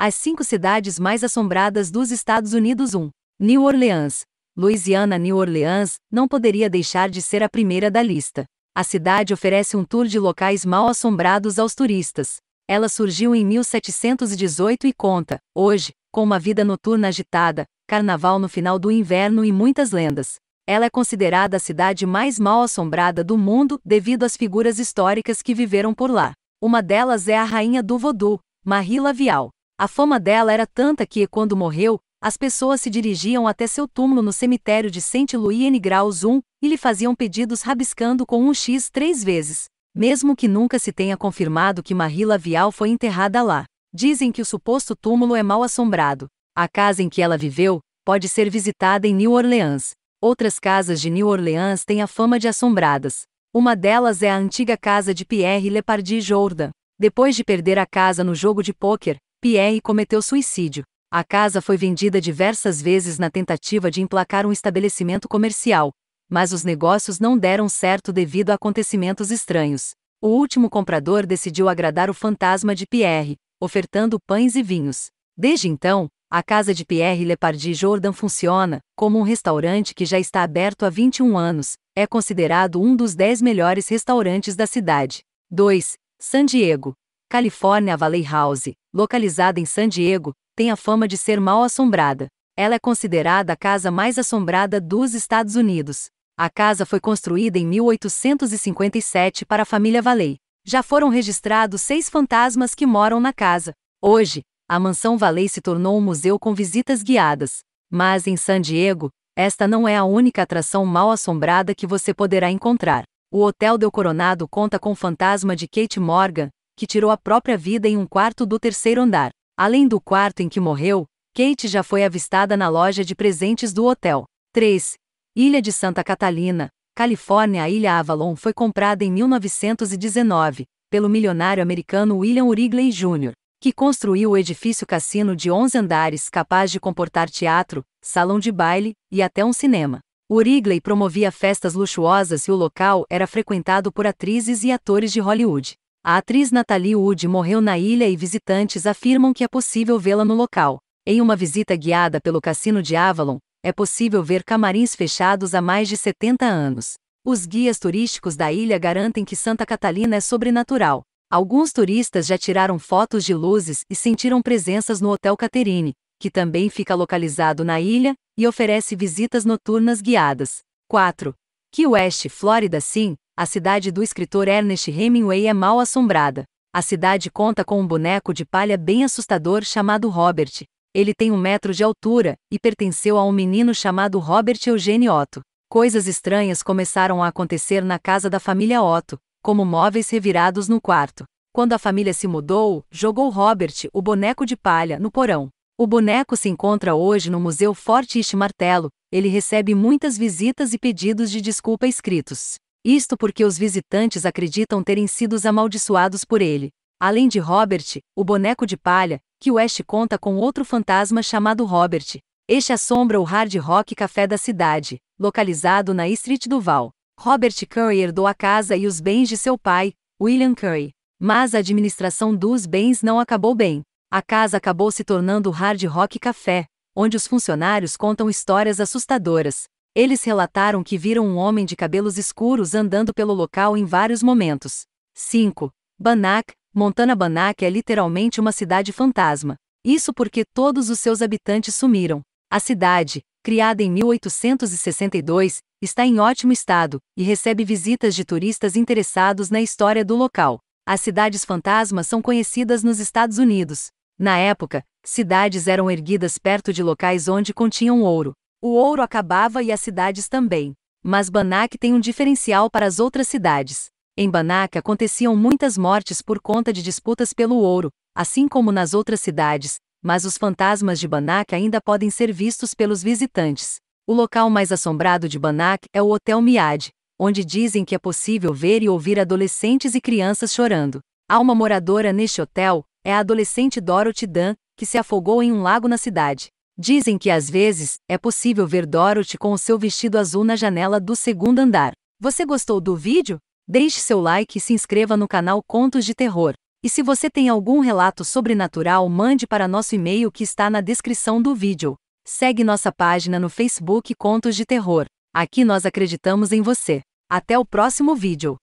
As cinco cidades mais assombradas dos Estados Unidos 1. New Orleans. Louisiana New Orleans não poderia deixar de ser a primeira da lista. A cidade oferece um tour de locais mal assombrados aos turistas. Ela surgiu em 1718 e conta, hoje, com uma vida noturna agitada, carnaval no final do inverno e muitas lendas. Ela é considerada a cidade mais mal assombrada do mundo devido às figuras históricas que viveram por lá. Uma delas é a rainha do vodu, Marie Lavial. A fama dela era tanta que, quando morreu, as pessoas se dirigiam até seu túmulo no cemitério de Saint-Louis-N Graus 1 e lhe faziam pedidos rabiscando com um X três vezes, mesmo que nunca se tenha confirmado que Marie Lavial foi enterrada lá. Dizem que o suposto túmulo é mal assombrado. A casa em que ela viveu pode ser visitada em New Orleans. Outras casas de New Orleans têm a fama de assombradas. Uma delas é a antiga casa de Pierre Lepardi Jourdain. Depois de perder a casa no jogo de pôquer, Pierre cometeu suicídio. A casa foi vendida diversas vezes na tentativa de emplacar um estabelecimento comercial, mas os negócios não deram certo devido a acontecimentos estranhos. O último comprador decidiu agradar o fantasma de Pierre, ofertando pães e vinhos. Desde então, a casa de Pierre Lepardi Jordan funciona como um restaurante que já está aberto há 21 anos, é considerado um dos 10 melhores restaurantes da cidade. 2. San Diego. California Valley House, localizada em San Diego, tem a fama de ser mal assombrada. Ela é considerada a casa mais assombrada dos Estados Unidos. A casa foi construída em 1857 para a família Valley. Já foram registrados seis fantasmas que moram na casa. Hoje, a mansão Valley se tornou um museu com visitas guiadas. Mas em San Diego, esta não é a única atração mal assombrada que você poderá encontrar. O Hotel Del Coronado conta com o fantasma de Kate Morgan, que tirou a própria vida em um quarto do terceiro andar. Além do quarto em que morreu, Kate já foi avistada na loja de presentes do hotel. 3. Ilha de Santa Catalina, Califórnia. A ilha Avalon foi comprada em 1919 pelo milionário americano William Wrigley Jr., que construiu o edifício cassino de 11 andares capaz de comportar teatro, salão de baile e até um cinema. Wrigley promovia festas luxuosas e o local era frequentado por atrizes e atores de Hollywood. A atriz Natalie Wood morreu na ilha e visitantes afirmam que é possível vê-la no local. Em uma visita guiada pelo cassino de Avalon, é possível ver camarins fechados há mais de 70 anos. Os guias turísticos da ilha garantem que Santa Catalina é sobrenatural. Alguns turistas já tiraram fotos de luzes e sentiram presenças no Hotel Caterine, que também fica localizado na ilha e oferece visitas noturnas guiadas. 4. Key West, Flórida Sim, a cidade do escritor Ernest Hemingway é mal assombrada. A cidade conta com um boneco de palha bem assustador chamado Robert. Ele tem um metro de altura e pertenceu a um menino chamado Robert Eugene Otto. Coisas estranhas começaram a acontecer na casa da família Otto, como móveis revirados no quarto. Quando a família se mudou, jogou Robert, o boneco de palha, no porão. O boneco se encontra hoje no Museu Forte Martelo. Ele recebe muitas visitas e pedidos de desculpa escritos. Isto porque os visitantes acreditam terem sido amaldiçoados por ele. Além de Robert, o boneco de palha, que West conta com outro fantasma chamado Robert. Este assombra o hard rock café da cidade, localizado na Street Duval. Robert Curry herdou a casa e os bens de seu pai, William Curry. Mas a administração dos bens não acabou bem. A casa acabou se tornando o Hard Rock Café, onde os funcionários contam histórias assustadoras, eles relataram que viram um homem de cabelos escuros andando pelo local em vários momentos. 5. Banak, Montana Banak é literalmente uma cidade fantasma. Isso porque todos os seus habitantes sumiram. A cidade, criada em 1862, está em ótimo estado e recebe visitas de turistas interessados na história do local. As cidades fantasmas são conhecidas nos Estados Unidos. Na época, cidades eram erguidas perto de locais onde continham ouro. O ouro acabava e as cidades também. Mas Banak tem um diferencial para as outras cidades. Em Banak aconteciam muitas mortes por conta de disputas pelo ouro, assim como nas outras cidades, mas os fantasmas de Banak ainda podem ser vistos pelos visitantes. O local mais assombrado de Banak é o Hotel Miad, onde dizem que é possível ver e ouvir adolescentes e crianças chorando. Há uma moradora neste hotel, é a adolescente Dorothy Dan, que se afogou em um lago na cidade. Dizem que às vezes é possível ver Dorothy com o seu vestido azul na janela do segundo andar. Você gostou do vídeo? Deixe seu like e se inscreva no canal Contos de Terror. E se você tem algum relato sobrenatural, mande para nosso e-mail que está na descrição do vídeo. Segue nossa página no Facebook Contos de Terror. Aqui nós acreditamos em você. Até o próximo vídeo.